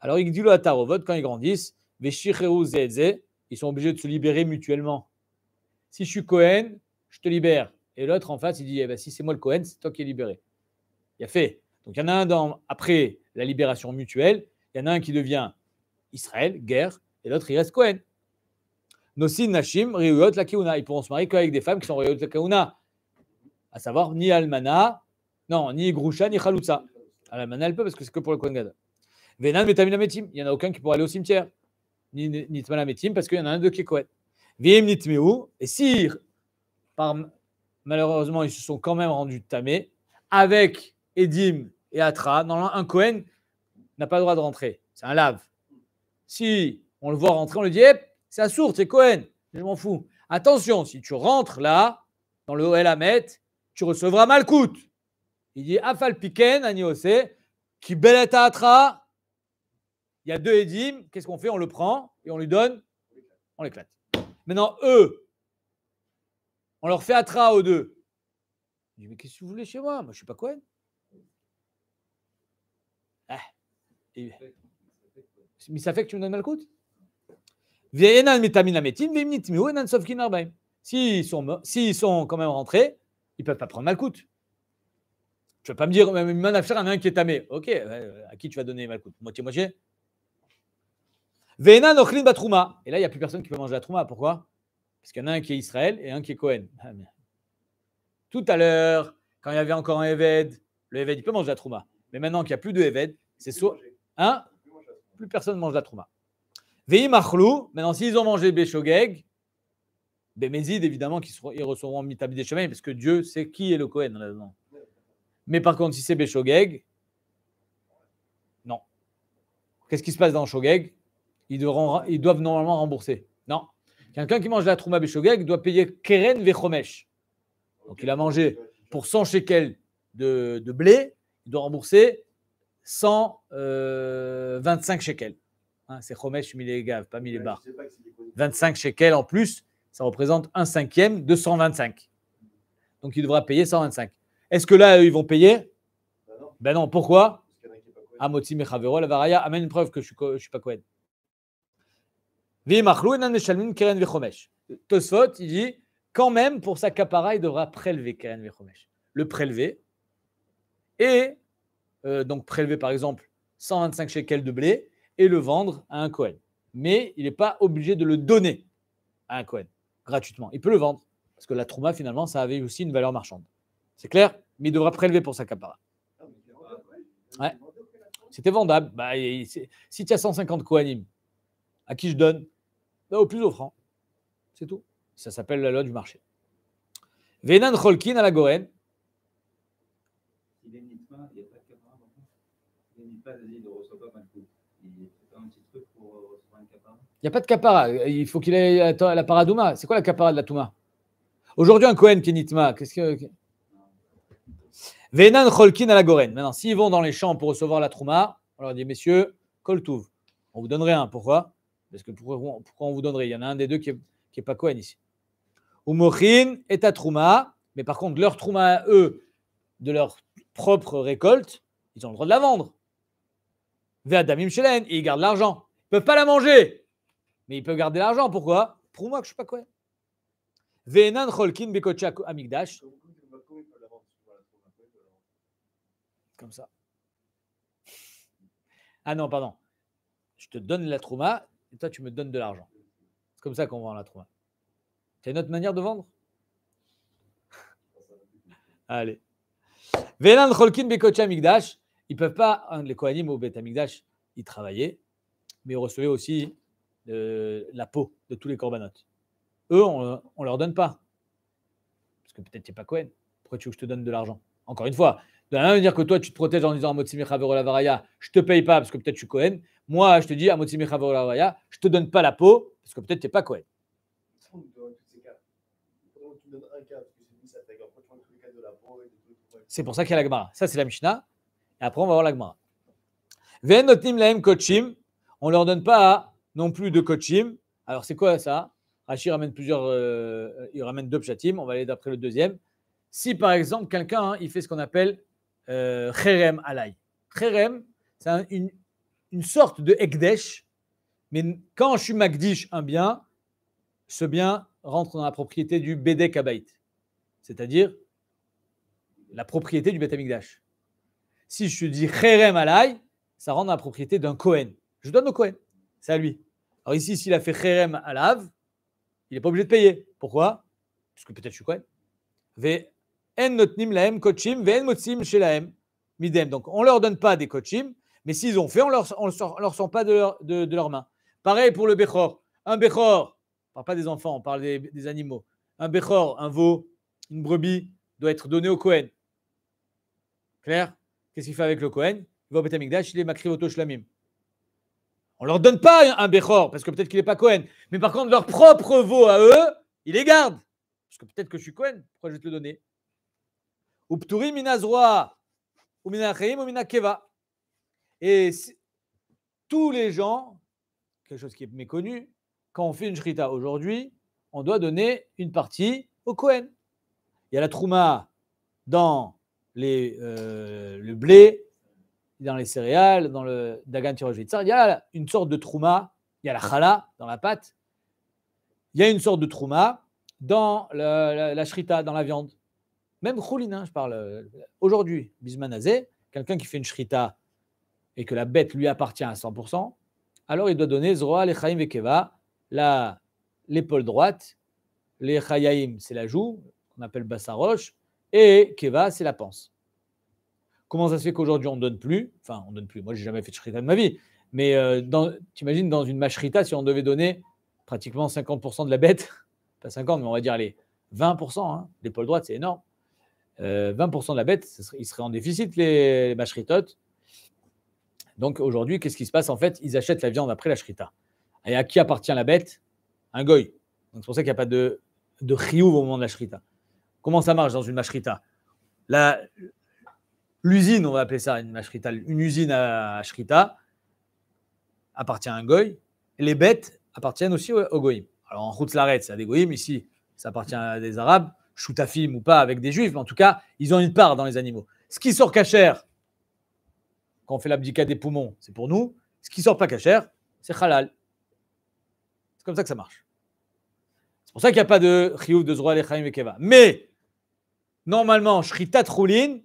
Speaker 1: Alors, Tarot vote quand ils grandissent, Veshicheu Zedze, ils sont obligés de se libérer mutuellement. Si je suis Cohen, je te libère. Et l'autre en face, il dit eh ben, si c'est moi le Cohen, c'est toi qui es libéré. Il y a fait. Donc, il y en a un dans, après la libération mutuelle. Il y en a un qui devient Israël, guerre, et l'autre, il reste Cohen. Nosin Nashim, Ils pourront se marier qu'avec des femmes qui sont Riuyot Lakauna. À savoir, ni Almana, non, ni Groucha, ni Khaloutsa. Almana, elle peut parce que c'est que pour le Kohen mais Venan, Metim. Il n'y en a aucun qui pourra aller au cimetière. Ni Metim, parce qu'il y en a un de qui est Cohen. Vim Nitmeu. Et Sir. malheureusement, ils se sont quand même rendus tamés, avec Edim et Atra. dans un Cohen n'a pas le droit de rentrer. C'est un lave. Si on le voit rentrer, on lui dit eh, c'est sourd, c'est Cohen. Je m'en fous. Attention, si tu rentres là, dans le la mettre tu recevras Malkout. Il dit Afal Piken, Aniose, qui à Atra. Il y a deux Edim. Qu'est-ce qu'on fait On le prend et on lui donne. On l'éclate. Maintenant, eux, on leur fait Atra aux deux. Il Mais qu'est-ce que vous voulez chez moi Moi, je ne suis pas Cohen. Eh, mais ça fait que tu me donnes malcoute S'ils sont, s'ils sont quand même rentrés, ils ne peuvent pas prendre malcoute. Tu ne vas pas me dire, même il y en a un qui est tamé. Ok, à qui tu vas donner malcoute Moitié-moitié Et là, il n'y a plus personne qui peut manger la Trouma. Pourquoi Parce qu'il y en a un qui est Israël et un qui est Cohen. Ah, Tout à l'heure, quand il y avait encore un Eved, le Eved, il peut manger la Trouma. Mais maintenant qu'il n'y a plus de Eved, c'est soit. Hein Plus personne ne mange la trouma. Vei maintenant s'ils ont mangé Béchogeg, Bemezid, évidemment, qu'ils ils recevront mitab des chemins, parce que Dieu sait qui est le Cohen là Mais par contre, si c'est Béchogeg, non. Qu'est-ce qui se passe dans le ils ils doivent normalement rembourser. Non. Quelqu'un qui mange la trouma Béchogeg doit payer Keren Vechomesh. Donc il a mangé pour 100 shekels de blé, de rembourser 125 euh, shekels. C'est hein, c'est Chomesh gaves pas barres. 25 shekels en plus, ça représente un cinquième de 125. Donc il devra payer 125. Est-ce que là, ils vont payer bah ben non. pourquoi Amoti Mechavero, la Varaya, amène une preuve que je ne suis pas Kohen. Tosfot, il dit, quand même, pour sa capara, il devra prélever Keren Le prélever et euh, donc prélever par exemple 125 shekels de blé et le vendre à un Cohen. Mais il n'est pas obligé de le donner à un Cohen gratuitement. Il peut le vendre parce que la Trouma finalement ça avait aussi une valeur marchande. C'est clair Mais il devra prélever pour sa capara. C'était vendable. Bah, si tu as 150 Kohanim, à qui je donne bah, Au plus offrant. C'est tout. Ça s'appelle la loi du marché. Venan holkin à la Goen. Il n'y euh, a pas de capara. Il faut qu'il ait la paradouma. C'est quoi la capara de la touma Aujourd'hui, un Kohen qui nitma, qu'est-ce que. Venan Cholkin à la Goren. Maintenant, s'ils vont dans les champs pour recevoir la trouma, on leur dit, messieurs, Koltouv, on vous donnerait un. Pourquoi Parce que pourquoi, on vous donnerait Il y en a un des deux qui n'est est pas Kohen, ici. Umochin est à trouma, mais par contre, leur trouma eux, de leur propre récolte, ils ont le droit de la vendre. Véadamim Shelen, et ils gardent l'argent. Ils ne peuvent pas la manger, mais il peut garder l'argent. Pourquoi Pour moi que je ne sais pas quoi. Vénan Cholkin Bekochak Amigdash. Comme ça. Ah non, pardon. Je te donne la trauma et toi, tu me donnes de l'argent. C'est comme ça qu'on vend la trauma. as une autre manière de vendre Allez. Vénan Cholkin Bekochak Amigdash. Ils peuvent pas, hein, les Kohanim au Beth Amikdash, ils travaillaient, mais ils recevaient aussi euh, la peau de tous les corbanotes. Eux, on ne leur donne pas. Parce que peut-être tu n'es pas Kohen. Pourquoi tu veux que je te donne de l'argent Encore une fois, de la même dire que toi, tu te protèges en disant Varaya, je te paye pas parce que peut-être tu es Cohen. Moi, je te dis Varaya, je te donne pas la peau parce que peut-être tu n'es pas Cohen. C'est pour ça qu'il y a la Gemara. Ça, c'est la Mishnah. Et après, on va voir l'agmara. Venotim laem kochim. On ne leur donne pas non plus de kochim. Alors, c'est quoi ça Rachid ramène plusieurs. Euh, il ramène deux pchatim. On va aller d'après le deuxième. Si, par exemple, quelqu'un, hein, il fait ce qu'on appelle euh, kherem alay. Kherem, c'est une, une, sorte de ekdesh. Mais quand je suis magdish un bien, ce bien rentre dans la propriété du Bedek c'est-à-dire la propriété du Bet si je dis Kherem Alay, ça rend la propriété d'un Kohen. Je donne au Kohen. C'est à lui. Alors ici, s'il a fait Kherem Alav, il n'est pas obligé de payer. Pourquoi Parce que peut-être je suis Kohen. Donc on ne leur donne pas des kochim, mais s'ils ont fait, on leur, ne leur, pas de, leur, de, leurs mains. Pareil pour le Bechor. Un Bechor, on parle pas des enfants, on parle des, animaux. Un Bechor, un veau, une brebis, doit être donné au Kohen. Claire Qu'est-ce qu'il fait avec le Cohen? Il va au il est Shlamim. On leur donne pas un Bechor, parce que peut-être qu'il n'est pas Cohen. Mais par contre, leur propre veau à eux, il les garde. Parce que peut-être que je suis Cohen. pourquoi je vais te le donner Ou Pturi Minazroa, ou Et tous les gens, quelque chose qui est méconnu, quand on fait une shrita aujourd'hui, on doit donner une partie au Cohen. Il y a la trouma dans les, euh, le blé, dans les céréales, dans le dagan il y a une sorte de trouma, il y a la chala dans la pâte, il y a une sorte de trouma dans la, shrita, dans la viande. Même choulin, hein, je parle euh, aujourd'hui, bismanazé, quelqu'un qui fait une shrita et que la bête lui appartient à 100%, alors il doit donner zroa lechaim vekeva, l'épaule droite, les c'est la joue, qu'on appelle bassaroche, et va, c'est la panse. Comment ça se fait qu'aujourd'hui on ne donne plus Enfin, on ne donne plus. Moi, je n'ai jamais fait de shrita de ma vie. Mais euh, tu imagines, dans une Mashrita, si on devait donner pratiquement 50% de la bête, pas 50, mais on va dire hein, les 20%, l'épaule droite, c'est énorme. 20% euh, de la bête, ils seraient en déficit, les, les Donc aujourd'hui, qu'est-ce qui se passe En fait, ils achètent la viande après la shrita. Et à qui appartient la bête Un goy. Donc c'est pour ça qu'il n'y a pas de, de au moment de la shrita. Comment ça marche dans une mashrita L'usine, on va appeler ça une mashrita, une usine à shrita appartient à un goy. Les bêtes appartiennent aussi au goyim. Alors en route l'arrête, c'est à des goyim. Ici, ça appartient à des arabes, choutafim ou pas avec des juifs, mais en tout cas, ils ont une part dans les animaux. Ce qui sort cachère, quand on fait l'abdicat des poumons, c'est pour nous. Ce qui sort pas cachère, c'est halal. C'est comme ça que ça marche. C'est pour ça qu'il n'y a pas de chiouf de Zroa et Chaim et Keva. Mais normalement, Shrita Troulin,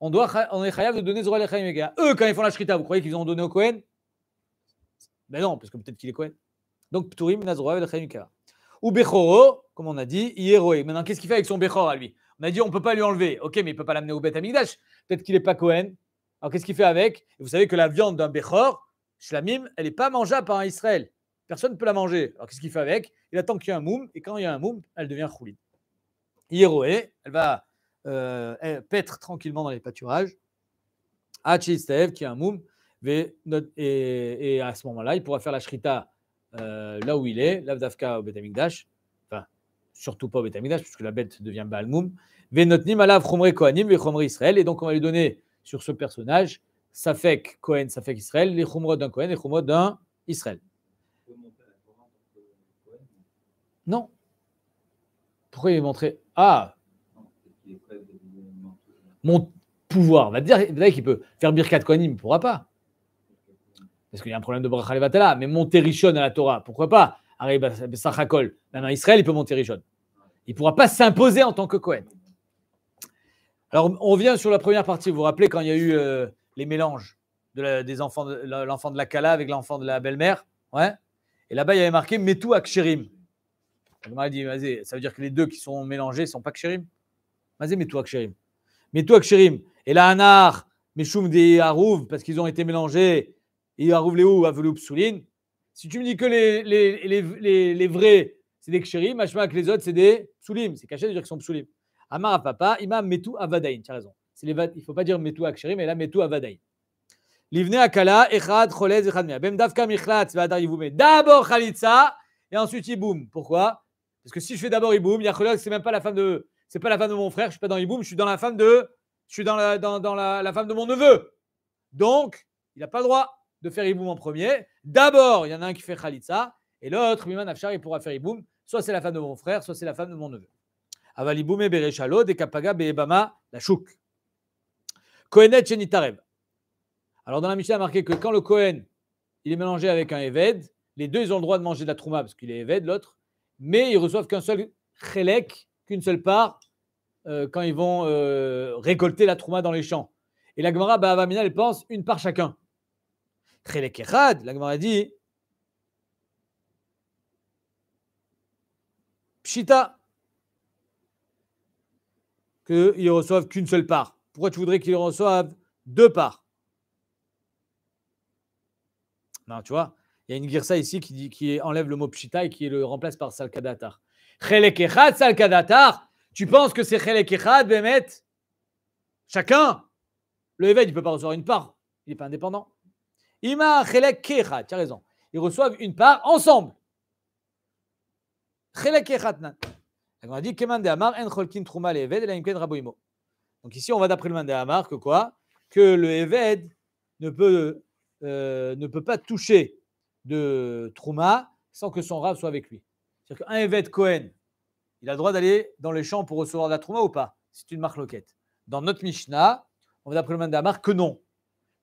Speaker 1: on, doit, on est khayab de donner le Lechaim Eux, quand ils font la Shrita, vous croyez qu'ils ont donné au Cohen Ben non, parce que peut-être qu'il est Cohen. Donc, Pturim, Nazora Lechaim Ou Bechoro, comme on a dit, Hieroé. Maintenant, qu'est-ce qu'il fait avec son Bechor à lui On a dit, on ne peut pas lui enlever. Ok, mais il ne peut pas l'amener au Bet Amigdash. Peut-être qu'il n'est pas Cohen. Alors, qu'est-ce qu'il fait avec Vous savez que la viande d'un Bechor, Shlamim, elle n'est pas mangeable par un Israël. Personne ne peut la manger. Alors, qu'est-ce qu'il fait avec Il attend qu'il y ait un moum, et quand il y a un moum, elle devient rouline. Hiroé, elle va euh, tranquillement dans les pâturages. À Chistev, qui est un moum, et, à ce moment-là, il pourra faire la shrita euh, là où il est, l'avdavka au Betamikdash, enfin, surtout pas au Betamikdash, puisque la bête devient Baal Moum. Venotnim alav Khomre Kohanim, Khomre Israël, et donc on va lui donner sur ce personnage Safek Kohen, Safek Israël, les Khomrod d'un Kohen, les Khomrod d'un Israël. Euh, non, pourquoi il est montré Ah Mon pouvoir. Va dire, qu'il peut faire Birkat Kohanim, il ne pourra pas. Parce qu'il y a un problème de Bracha Mais monter Rishon à la Torah, pourquoi pas Arrive Sachakol, Maintenant, Israël, il peut monter Rishon. Il ne pourra pas s'imposer en tant que Kohen. Alors, on revient sur la première partie. Vous vous rappelez quand il y a eu euh, les mélanges de des enfants l'enfant de la Kala avec l'enfant de la belle-mère Ouais. Et là-bas, il y avait marqué Metou Akshirim dit ça veut dire que les deux qui sont mélangés ne sont pas Kshérim Mazé, mais toi Kshérim. Mais toi Kshérim. Et là, Anar, Meshum des Harouv, parce qu'ils ont été mélangés, et Harouv Léou, Aveloup Souline. Si tu me dis que les, les, les, les, vrais, c'est des Kshérim, machin, que les autres, c'est des Psoulim. C'est caché de dire qu'ils sont Psoulim. Amar papa, imam metu avadain. Tu as raison. Les, il ne faut pas dire metu akshérim, mais là à avadain. Livne akala, echad, cholez, echad mea. Bem davka michlatz, vadar yivume. D'abord khalitsa, et ensuite yiboum. Pourquoi parce que si je fais d'abord Iboum, c'est même pas la femme de. C'est pas la femme de mon frère, je suis pas dans Iboum, je suis dans la femme de. Je suis dans la, dans, dans la, la femme de mon neveu. Donc, il n'a pas le droit de faire Iboum en premier. D'abord, il y en a un qui fait ça, et l'autre, Miman Afshar, il pourra faire Iboum. Soit c'est la femme de mon frère, soit c'est la femme de mon neveu. Avaliboum et Bereshalo, Dekapaga, Beebama, la chouk. Kohenet Chenitarev. Alors, dans la Mishnah, il a marqué que quand le Kohen, il est mélangé avec un Eved, les deux, ils ont le droit de manger de la Trouma, parce qu'il est Eved, l'autre mais ils reçoivent qu'un seul chélek, qu'une seule part, euh, quand ils vont euh, récolter la trouma dans les champs. Et la Gemara, elle pense une part chacun. Chélek Echad, la Gemara dit Pshita, qu'ils ne reçoivent qu'une seule part. Pourquoi tu voudrais qu'ils reçoivent deux parts Non, tu vois il y a une guirsa ici qui, dit, qui enlève le mot pshita et qui le remplace par salkadatar. Chelek echad, salkadatar. Tu penses que c'est chelek echad, Bémet Chacun. Le évêque, il ne peut pas recevoir une part. Il n'est pas indépendant. Ima chelek echad. Tu as raison. Ils reçoivent une part ensemble. Chelek echadnan. On a dit Keman de Amar, En Cholkin Truma le la Laimken Raboimo. Donc ici, on va d'après le Mandé Amar que quoi Que le Eved ne peut, euh, ne peut pas toucher de Trouma sans que son rave soit avec lui. C'est-à-dire qu'un évêque Cohen, il a le droit d'aller dans les champs pour recevoir de la Trouma ou pas C'est une marque loquette. Dans notre Mishnah, on va d'après le Mandamar que non,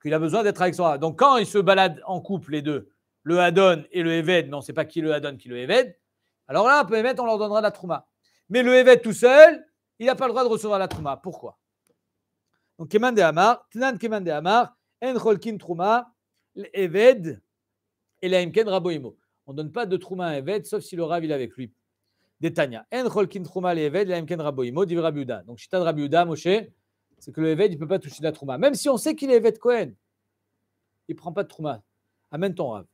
Speaker 1: qu'il a besoin d'être avec son rave. Donc quand ils se baladent en couple, les deux, le Hadon et le Éved, mais on ne sait pas qui le Hadon, qui le Éved, alors là, on peut émettre, on leur donnera de la Trouma. Mais le Éved tout seul, il n'a pas le droit de recevoir la Trouma. Pourquoi Donc Keman de Tnan Keman de Hamar, En Trouma, l'Eved, et la Raboimo. On ne donne pas de Trouma à Eved, sauf si le Rav est avec lui. Détania. En Cholkin Trouma le Eved, la Raboimo, dit Rabiuda. Donc, Chita de Rabiuda, Moshe, c'est que le Eved, il ne peut pas toucher de la Trouma. Même si on sait qu'il est Eved Cohen, il ne prend pas de Trouma. Amène ton Rav.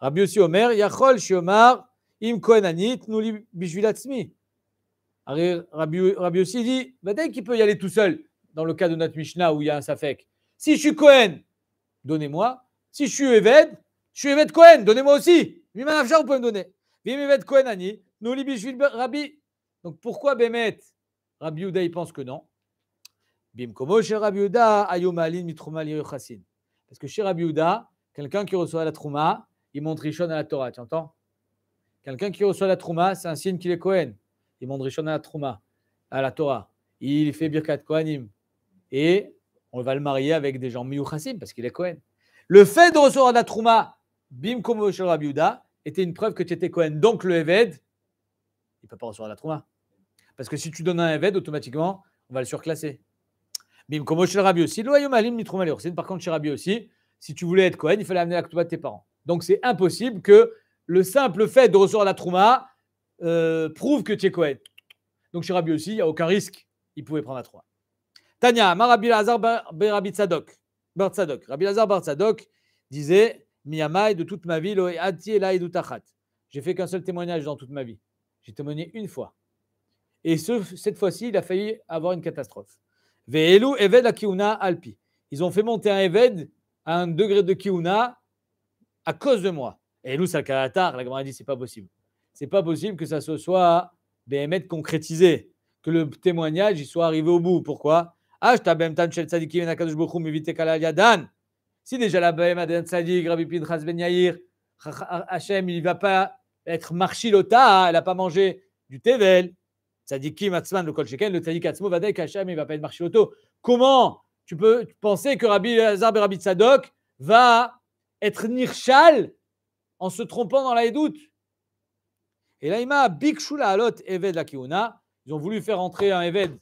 Speaker 1: Rabbi aussi Omer, Yachol Shiomar, Im Cohen Anit, Nouli Bishvilatzmi. Rabbi aussi dit, bah, dès qu'il peut y aller tout seul, dans le cas de notre Mishnah où il y a un Safek. Si je suis Cohen, donnez-moi. Si je suis Eved, je suis Evet Cohen, donnez-moi aussi. Mima vous pouvez me donner. Vim Evet Cohen, Ani. nous Rabbi. Donc pourquoi Bemet Rabbi Uda, il pense que non. Bim Komo, chez Rabbi Ayo Mitrouma, Parce que chez Rabbi Uda, quelqu'un qui reçoit la Trouma, il montre Richon à la Torah, tu entends Quelqu'un qui reçoit la Trouma, c'est un signe qu'il est Cohen. Il montre Richon à la Trouma, à la Torah. Il fait Birkat Kohanim. Et on va le marier avec des gens Miyuchasim parce qu'il est Cohen. Le fait de recevoir la Trouma, Bim shel Rabbi était une preuve que tu étais Cohen. Donc le Eved, il ne peut pas recevoir la Trouma. Parce que si tu donnes un Eved, automatiquement, on va le surclasser. Bim shel Rabbi aussi, Loyom Alim C'est Par contre, chez aussi, si tu voulais être Cohen, il fallait amener la Trouma de tes parents. Donc c'est impossible que le simple fait de recevoir la Trouma euh, prouve que tu es Cohen. Donc chez Rabi aussi, il n'y a aucun risque. Il pouvait prendre la Trouma. Tania, Marabi Lazar Bar Tzadok. Bar Tzadok. Rabbi Lazar disait Miyama de toute ma vie, J'ai fait qu'un seul témoignage dans toute ma vie. J'ai témoigné une fois. Et cette fois-ci, il a failli avoir une catastrophe. Ve'elu Eved Akiuna Alpi. Ils ont fait monter un Eved à un degré de Kiuna à cause de moi. Et le la grand dit, c'est pas possible. C'est pas possible que ça se soit concrétisé, que le témoignage y soit arrivé au bout. Pourquoi Ah, je si déjà la Bahem d'un Tzadik, Rabbi Pinchas Ben il ne va pas être marchilota, elle n'a pas mangé du tevel. Tzadikim Atzman, le Kol Sheken, le Tzadik va Vadek, Hachem, il ne va pas être marchiloto. Comment tu peux penser que Rabbi Lazar et ben Rabbi Tzadok va être nirchal en se trompant dans la Edoute Et là, il m'a Bikshula Alot Eved Lakiuna. Ils ont voulu faire entrer un Eved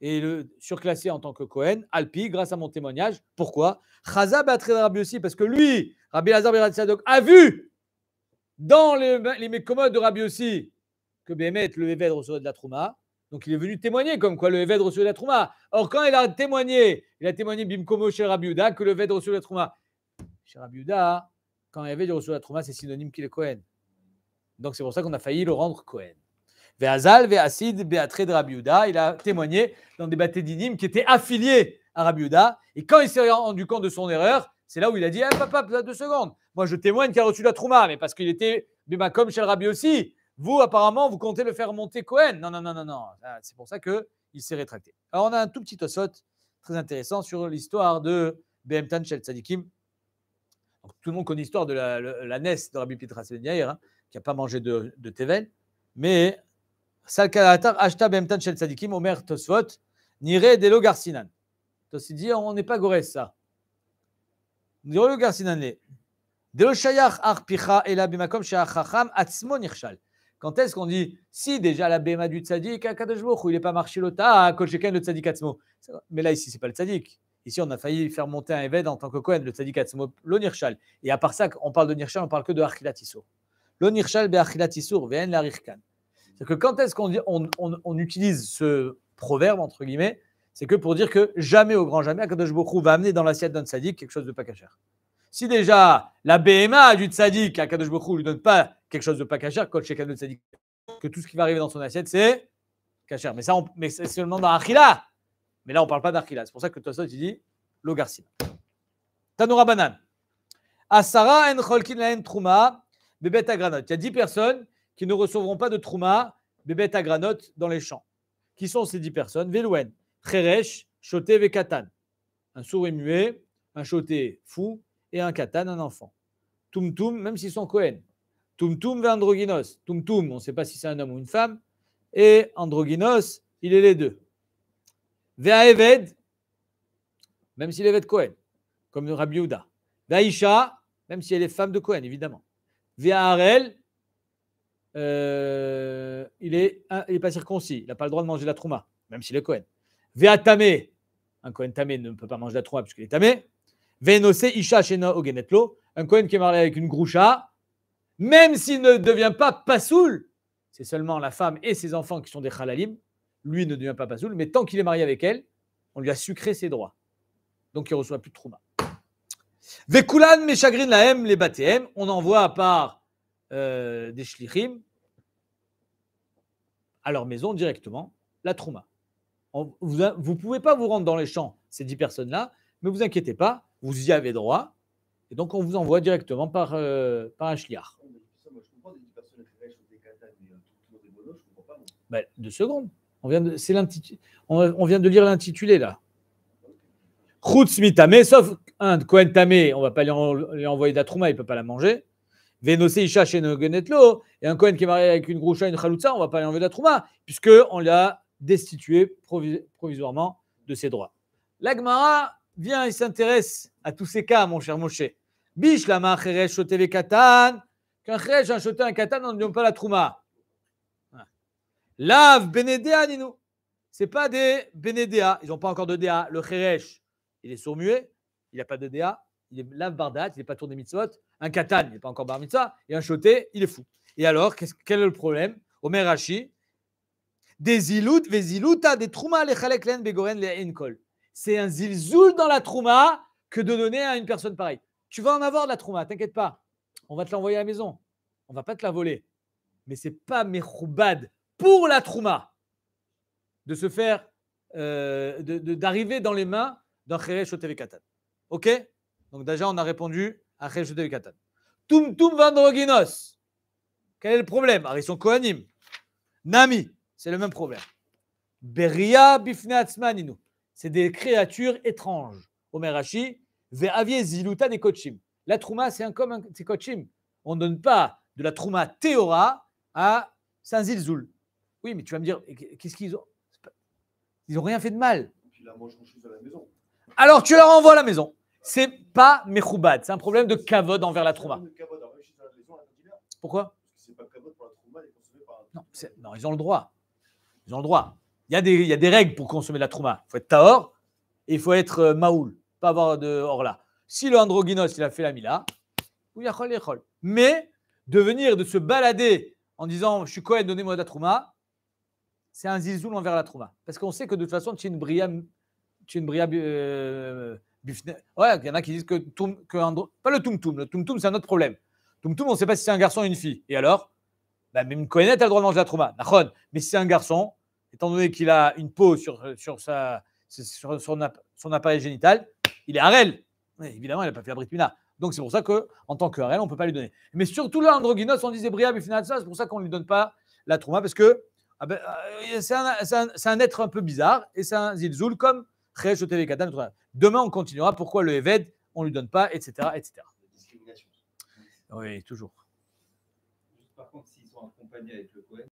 Speaker 1: et le surclasser en tant que Cohen, Alpi, grâce à mon témoignage. Pourquoi Chaza de Rabbi aussi, parce que lui, Rabbi Lazar Sadok, ben a vu dans les, les mécommodes de Rabbi aussi que Bémet, le Eved recevait de la Trouma. Donc il est venu témoigner comme quoi le Eved recevait de la Trouma. Or, quand il a témoigné, il a témoigné Bimkomo chez Rabbi Yuda que le Eved recevait de la Trouma. Chez Rabbi Yuda, quand il avait du reçu de la Trouma, c'est synonyme qu'il est Cohen. Donc c'est pour ça qu'on a failli le rendre Cohen. Ve'azal, Veacid, Beatré de Rabbi il a témoigné dans des bâtés d'inim qui étaient affiliés à Rabbi et quand il s'est rendu compte de son erreur, c'est là où il a dit Ah, papa, deux secondes. Moi, je témoigne qu'il a reçu la Trouma, mais parce qu'il était, ben, comme chez le Rabbi aussi, vous, apparemment, vous comptez le faire monter Cohen. Non, non, non, non, non. Ah, c'est pour ça qu'il s'est rétracté. Alors, on a un tout petit tossot, très intéressant sur l'histoire de Behemtan Shel Tzadikim. tout le monde connaît l'histoire de la, la, de Rabbi Pitra hein, qui n'a pas mangé de, de Tevel. Mais Salkalatar Ashta Behemtan Shel Tzadikim, Omer Tosvot, Nire Delo Garcinan. T'as dit on n'est pas gore ça. Diroyo Garcinanle. Delo Shayach et la Atzmo Quand est-ce qu'on dit si déjà la Bema du Tzadik où il n'est pas marché l'Ota, Kolcheken le Tzadik Atzmo Mais là, ici, ce n'est pas le Tzadik. Ici, on a failli faire monter un Eved en tant que Kohen, le Tzadik Atzmo, le Nirshal. Et à part ça, on parle de Nirshal, on ne parle que de Achilat Le Nirshal be Achilat Issour, la Larikkan. C'est que quand est-ce qu'on on, on utilise ce proverbe, entre guillemets, c'est que pour dire que jamais au grand jamais, Akadosh Bokrou va amener dans l'assiette d'un tzaddik quelque chose de pas cachère. Si déjà la BMA du tzaddik, Akadosh Bokrou ne lui donne pas quelque chose de pas cachère, quand chez Kadosh que tout ce qui va arriver dans son assiette, c'est cachère. Mais ça, mais c'est seulement dans Achila. Mais là, on ne parle pas d'Achila. C'est pour ça que toi, toi, tu dis Logarcina. Tanoura Banan. Asara en cholkin laen truma, bebet à granotte. Il y a dix personnes qui ne recevront pas de truma, bebet à granote dans les champs. Qui sont ces dix personnes Velouen. Kheresh, Choté Katan. Un sourd et muet, un Choté fou et un Katan, un enfant. Tumtum, même s'ils sont Cohen. Tumtum vers Tumtum, on ne sait pas si c'est un homme ou une femme. Et Androgynos, il est les deux. Eved, même s'il est de Cohen, comme Rabbi Houda. Isha, même si elle est femme de Cohen, évidemment. Vers euh, il n'est pas circoncis, il n'a pas le droit de manger la trouma, même s'il est Cohen. Veatame, un Cohen Tamé ne peut pas manger la parce puisqu'il est Tamé. Isha un Cohen qui est marié avec une groucha, même s'il ne devient pas Pasoul, c'est seulement la femme et ses enfants qui sont des Halalim, lui ne devient pas Pasoul, mais tant qu'il est marié avec elle, on lui a sucré ses droits. Donc il ne reçoit plus de Trouma. Vekulan, chagrin, Lahem, les Batem, on envoie à part euh, des chlichim à leur maison directement la Trouma vous ne pouvez pas vous rendre dans les champs, ces dix personnes-là, mais vous inquiétez pas, vous y avez droit. Et donc, on vous envoie directement par, euh, par un euh, ben, chliard. deux secondes. On vient de, vient de lire l'intitulé, là. mais sauf un de Kohen Tamé, on ne va pas lui, envoyer d'Atrouma, il ne peut pas la manger. Vénosé Isha chez Nogenetlo, et un Kohen qui est marié avec une Groucha, une Khaloutsa, on ne va pas lui envoyer d'Atrouma, puisque on a destitué provisoirement de ses droits. L'Agmara vient et s'intéresse à tous ces cas, mon cher Moshe. Bish lama les katan. Qu'un kheresh, a shoté un katan, on ne pas la trouma. Lave benedea ninou. C'est pas des benedea. Ils n'ont pas encore de déa. Le kheresh, il est sourd-muet. Il n'a pas de déa. Il est lave bardat. Il n'est pas tourné mitzvot. Un katan, il n'est pas encore bar mitzvah. Et un choté, il est fou. Et alors, quel est le problème Omer Hachi, des zilut, des ziluta, des truma, les len, begoren, les enkol. C'est un zilzoul dans la trouma que de donner à une personne pareille. Tu vas en avoir de la trouma, t'inquiète pas. On va te l'envoyer à la maison. On va pas te la voler. Mais c'est pas mechoubad pour la trouma de se faire, euh, d'arriver dans les mains d'un Kheresh Katan. Ok Donc déjà, on a répondu à Kheresh Katan. Tum Tum Vandroginos. Quel est le problème Arison ah, Kohanim. Nami. C'est le même problème. Beria bifneatsmaninu. C'est des créatures étranges. Omer Rashi, ziluta des kochim. La trouma, c'est un comme un kochim. On ne donne pas de la trouma théora à saint zilzoul. Oui, mais tu vas me dire, qu'est-ce qu'ils ont Ils n'ont rien fait de mal. Alors tu leur renvoies à la maison. C'est pas mechoubad. C'est un problème de kavod envers la trouma. Pourquoi non, ils ont le droit. Ils ont droit. Il y, a des, règles pour consommer de la trouma. Il faut être tahor et il faut être euh, maoul, pas avoir de orla. Si le androgynos, il a fait la mila, il y a mais de venir, de se balader en disant je suis Cohen, donnez-moi de la trouma, c'est un zizoul envers la trouma. Parce qu'on sait que de toute façon, tu une bria. Tu une bria euh, ouais, il y en a qui disent que. que pas le tumtum, le tumtum, c'est un autre problème. Tumtum, on ne sait pas si c'est un garçon ou une fille. Et alors bah, Même une a le droit de manger la Mais si c'est un garçon, étant donné qu'il a une peau sur, euh, sur, sa, son, son, appareil génital, il est Harel. évidemment, il n'a pas fait la Donc c'est pour ça qu'en tant que Harel, on ne peut pas lui donner. Mais surtout là, Androgynos, on disait Briab et ça, c'est pour ça qu'on ne lui donne pas la Trouma, parce que ah ben, euh, c'est un, être un peu bizarre et c'est un Zilzoul comme Khesh Demain, on continuera pourquoi le Eved, on ne lui donne pas, etc. etc. Oui, toujours. Par contre, s'ils sont accompagnés avec le Cohen,